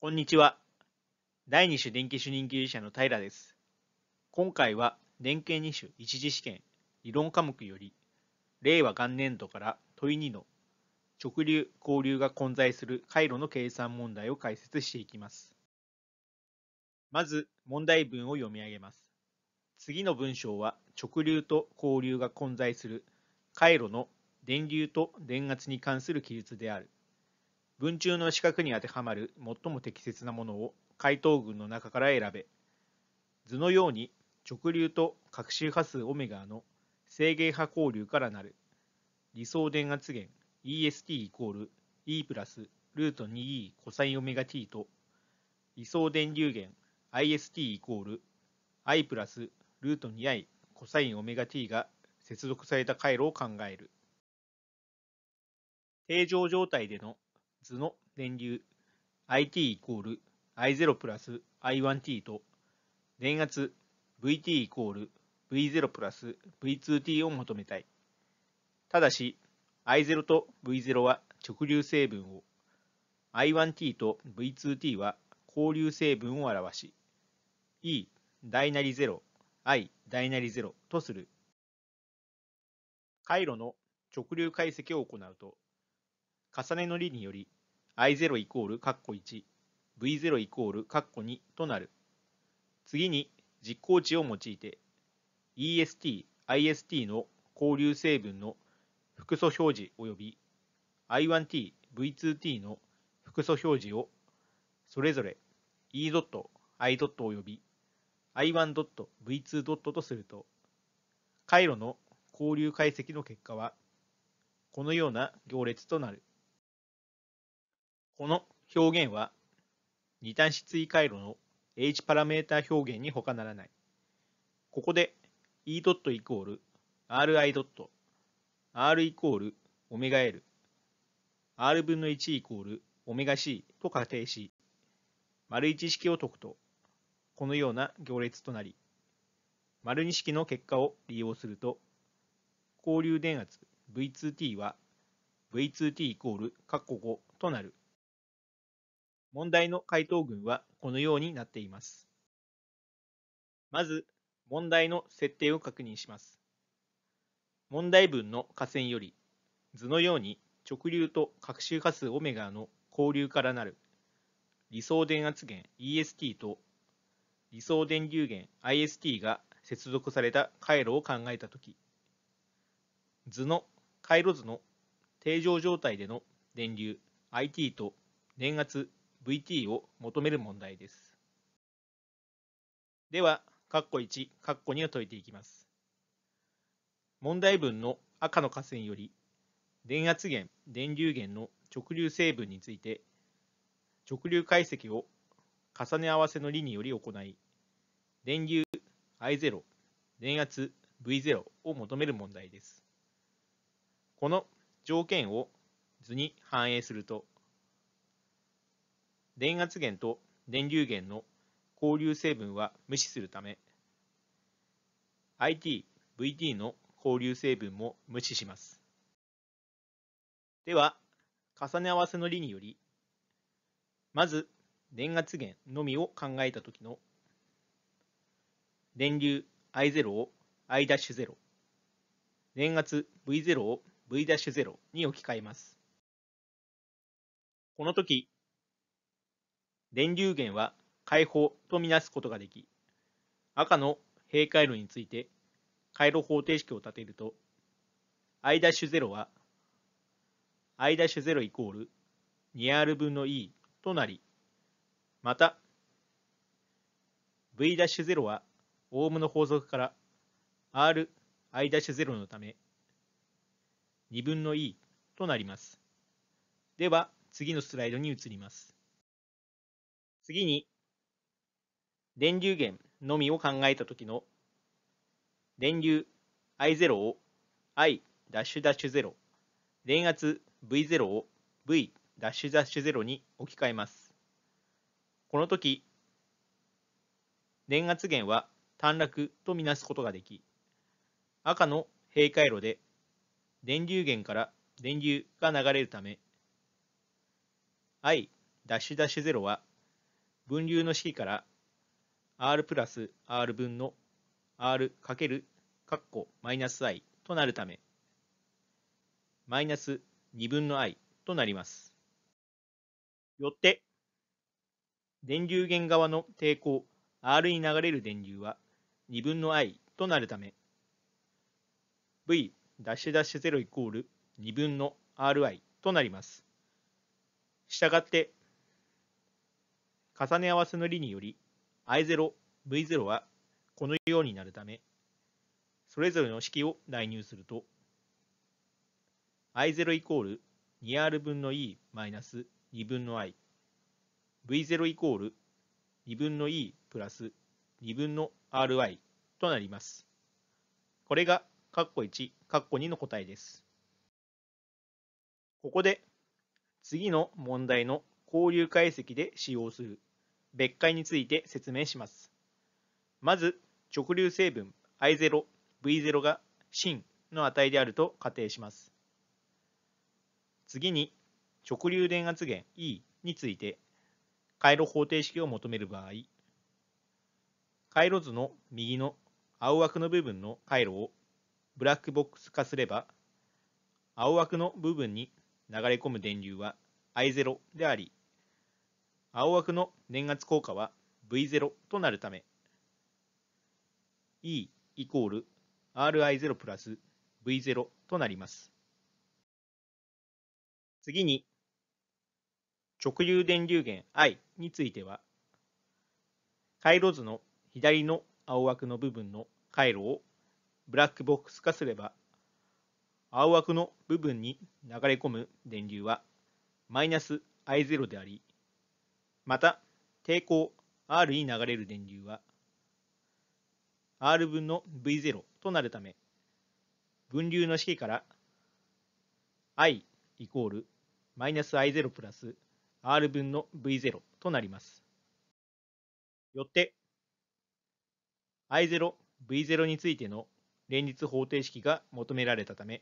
こんにちは。第二種電気主任技術者の平です。今回は電気二種一次試験理論科目より令和元年度から問い2の直流・交流が混在する回路の計算問題を解説していきます。まず問題文を読み上げます。次の文章は直流と交流が混在する回路の電流と電圧に関する記述である。文中の四角に当てはまる最も適切なものを回答群の中から選べ図のように直流と各周波数オメガの制限波交流からなる理想電圧源 EST イコール E プラスルート 2E コサインオメガ t と理想電流源 IST イコール I プラスルート 2I コサインオメガ t が接続された回路を考える。定常状態での図の電流 IT イコール I0 プラス I1t と電圧 VT イコール V0 プラス V2t を求めたい。ただし I0 と V0 は直流成分を I1t と V2t は交流成分を表し E 大なり 0i 大なり0とする。回路の直流解析を行うと重ねの理により i0 イコール括弧 1v0 イコール括弧2となる次に実行値を用いて EST、IST の交流成分の複素表示及び I1T、V2T の複素表示をそれぞれ E.I. 及び I1.V2. とすると回路の交流解析の結果はこのような行列となる。この表現は二端子追回路の H パラメータ表現に他ならない。ここで E ドットイコール RI ドット R イコールオメガ L R 分の1イコールオメガ C と仮定し、丸1式を解くと、このような行列となり、丸2式の結果を利用すると、交流電圧 V2t は V2t イコール括弧5となる。問題の回答群はこのようになっています。まず、問題の設定を確認します。問題文の下線より、図のように直流と各周波数オメガの交流からなる理想電圧源 EST と理想電流源 IST が接続された回路を考えたとき、図の回路図の定常状態での電流 IT と電圧 VT を求める問題です。では、括弧1、括弧2を解いていきます。問題文の赤の下線より、電圧源、電流源の直流成分について、直流解析を重ね合わせの理により行い、電流 I0、電圧 V0 を求める問題です。この条件を図に反映すると、電圧源と電流源の交流成分は無視するため IT、VT の交流成分も無視します。では、重ね合わせの理により、まず電圧源のみを考えたときの電流 I0 を I'0、電圧 V0 を V'0 に置き換えます。この時、電流源は解放とみなすことができ、赤の閉回路について回路方程式を立てると、i-0 は i-0 イコール 2r 分の e となり、また、v-0 はオームの法則から ri-0 のため、2分の e となります。では、次のスライドに移ります。次に、電流源のみを考えたときの、電流 I0 を I'0、電圧 V0 を V'0 に置き換えます。この時、電圧源は短絡とみなすことができ、赤の閉回路で電流源から電流が流れるため、I'0 は分流の式から r プラス r 分の r かけるマイナス i となるためマイナス2分の i となります。よって電流源側の抵抗 r に流れる電流は2分の i となるため v ダッシュダッシュ0イコール2分の ri となります。したがって重ね合わせの理により I0、V0 はこのようになるため、それぞれの式を代入すると、i0 イコール 2r 分の e マイナス2分の i、v0 イコール2分の e プラス2分の ri となります。これが括弧1、括弧2の答えです。ここで次の問題の交流解析で使用する別解について説明します。まず、直流成分 I0、V0 が真の値であると仮定します。次に、直流電圧源 E について、回路方程式を求める場合、回路図の右の青枠の部分の回路をブラックボックス化すれば、青枠の部分に流れ込む電流は I0 であり、青枠の年月効果は V0 となるため E イコール RI0 プラス V0 となります。次に直流電流源 I については回路図の左の青枠の部分の回路をブラックボックス化すれば青枠の部分に流れ込む電流はマイナス I0 でありまた、抵抗 R に流れる電流は R 分の V0 となるため、分流の式から I イコールマイナス I0 プラス R 分の V0 となります。よって、I0、V0 についての連立方程式が求められたため、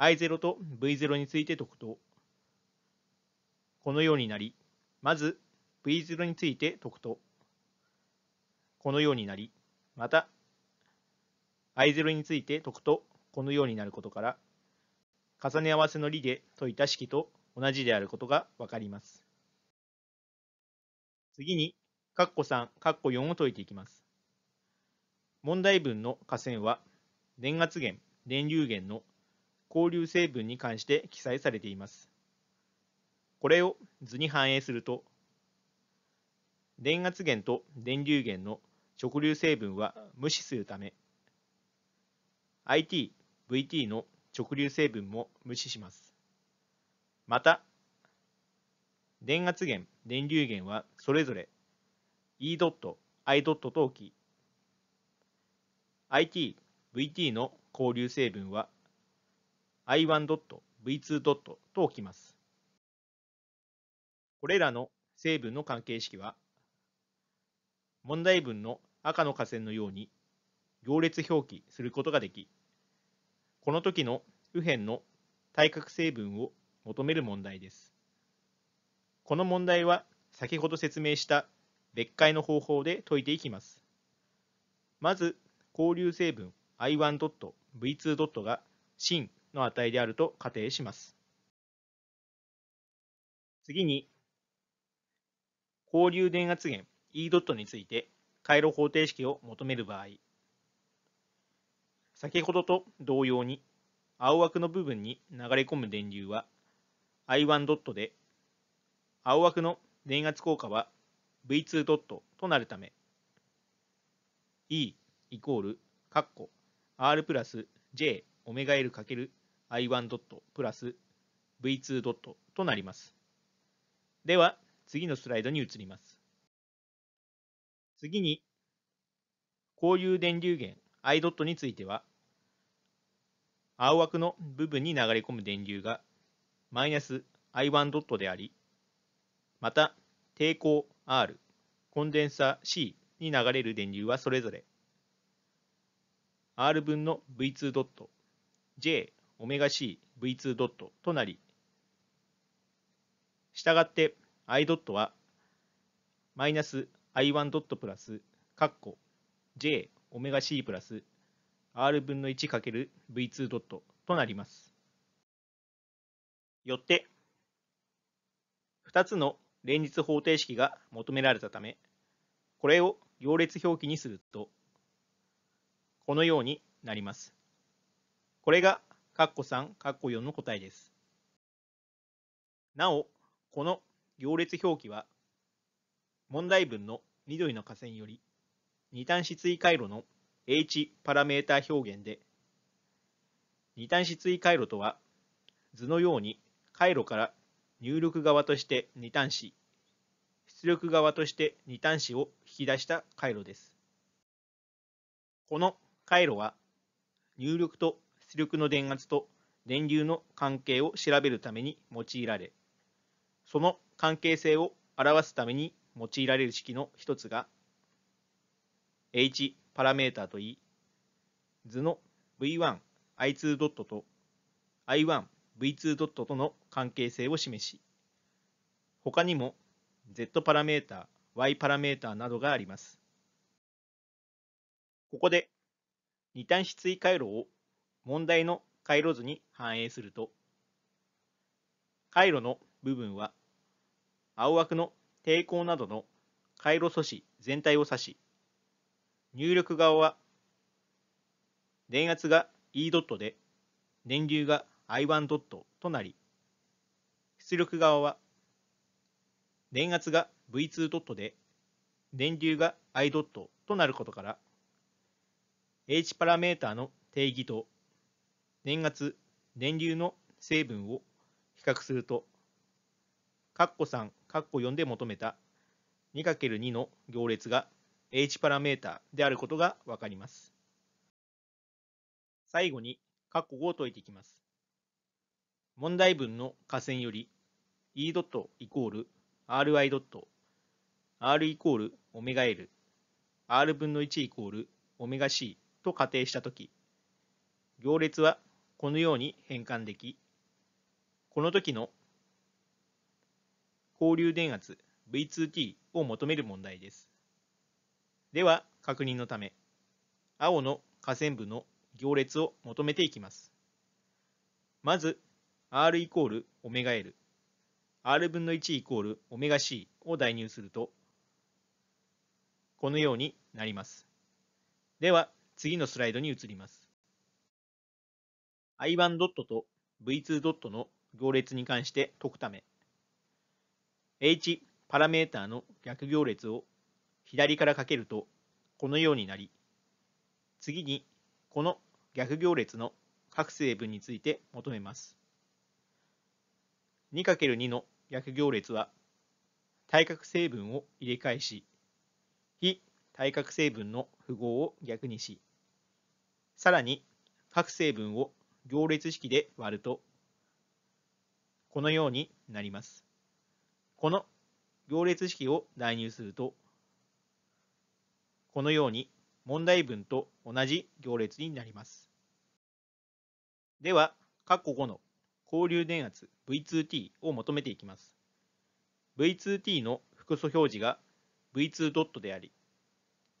I0 と V0 について解くと、このようになり、まず V0 について解くと、このようになり、また I0 について解くと、このようになることから、重ね合わせの理で解いた式と同じであることがわかります。次に、カッコ3、カッコ4を解いていきます。問題文の下線は、電圧源、電流源の交流成分に関して記載されています。これを図に反映すると、電圧源と電流源の直流成分は無視するため、IT、VT の直流成分も無視します。また、電圧源、電流源はそれぞれ E ドット、I ドットと置き、IT、VT の交流成分は I1 ドット、V2 ドットと置きます。これらの成分の関係式は、問題文の赤の下線のように行列表記することができ、この時の右辺の対角成分を求める問題です。この問題は先ほど説明した別解の方法で解いていきます。まず、交流成分 i1.v2. が真の値であると仮定します。次に、交流電圧源 E ドットについて回路方程式を求める場合、先ほどと同様に青枠の部分に流れ込む電流は I1 ドットで、青枠の電圧効果は V2 ドットとなるため、E イコール、カッコ、R プラス J オメガ L かける I1 ドットプラス V2 ドットとなります。では、次のスライドに移ります。次に、交流電流源 I ドットについては、青枠の部分に流れ込む電流がマイナス I1 ドットであり、また抵抗 R、コンデンサー C に流れる電流はそれぞれ R 分の V2 ドット J オメガ C V2 ドットとなり、したがって i ドットはマイナス i1 ドットプラスカッコ j オメガ c プラス r 分の 1×v2 ドットとなります。よって2つの連立方程式が求められたためこれを行列表記にするとこのようになります。これがッコ3ッコ4の答えです。なおこの行列表記は、問題文の緑の下線より、二端子対回路の H パラメータ表現で、二端子対回路とは、図のように回路から入力側として二端子、出力側として二端子を引き出した回路です。この回路は、入力と出力の電圧と電流の関係を調べるために用いられ、その関係性を表すために用いられる式の一つが H パラメータといい、図の V1i2 ドットと i1v2 ドットとの関係性を示し、他にも Z パラメータ、Y パラメータなどがあります。ここで二端子対回路を問題の回路図に反映すると、回路の部分は青枠の抵抗などの回路素子全体を指し、入力側は電圧が E ドットで、電流が I1 ドットとなり、出力側は電圧が V2 ドットで、電流が I ドットとなることから、H パラメータの定義と電圧、電流の成分を比較すると括弧3、括弧4で求めた 2×2 の行列が h パラメータであることがわかります。最後に括弧5を解いていきます。問題文の下線より e ドットイコール ri ドット r イコールオメガ l r 分の1イコールオメガ c と仮定したとき、行列はこのように変換でき、この時の交流電圧 V2T を求める問題です。では、確認のため、青の下線部の行列を求めていきます。まず、R イコールオメガ L、R 分の1イコールオメガ C を代入すると、このようになります。では、次のスライドに移ります。i1 ドットと v2 ドットの行列に関して解くため、h パラメータの逆行列を左からかけるとこのようになり、次にこの逆行列の各成分について求めます。2×2 の逆行列は対角成分を入れ替えし、非対角成分の符号を逆にし、さらに各成分を行列式で割ると、このようになります。この行列式を代入すると、このように問題文と同じ行列になります。では、括弧5の交流電圧 V2T を求めていきます。V2T の複素表示が V2 ドットであり、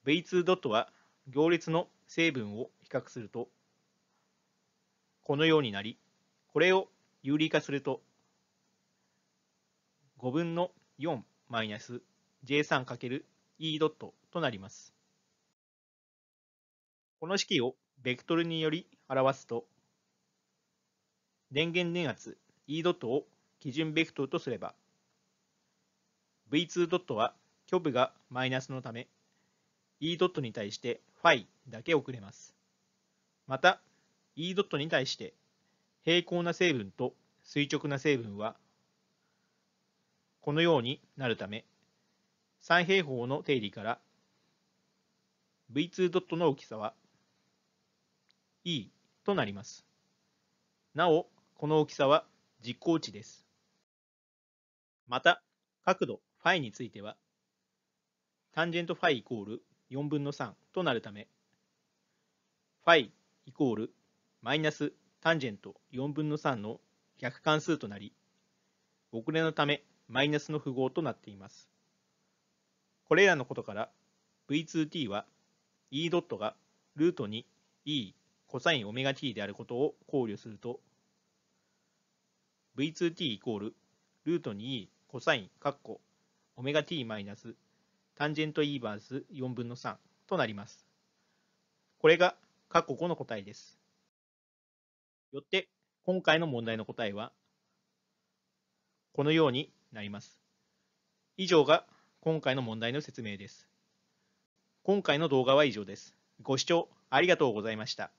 V2 ドットは行列の成分を比較すると、このようになり、これを有理化すると5分の4マイナス J3×E ドットとなります。この式をベクトルにより表すと、電源電圧 E ドットを基準ベクトルとすれば、V2 ドットは虚部がマイナスのため、E ドットに対して φ だけ送れます。また、E ドットに対して平行な成分と垂直な成分はこのようになるため、三平方の定理から V2 ドットの大きさは E となります。なお、この大きさは実行値です。また、角度 φ については、タンジェント φ イコール4分の3となるため、φ イコールマイナスタンジェント4分の3の逆関数となり、遅れのためマイナスの符号となっています。これらのことから V2t は e ドットがルート2 e コサインオメガ t であることを考慮すると v2t イコールルート2 e コサインカッコオメガ t マイナスタンジェント e バース4分の3となります。これがカッコ5の答えです。よって今回の問題の答えはこのようになります。以上が今回の問題の説明です。今回の動画は以上です。ご視聴ありがとうございました。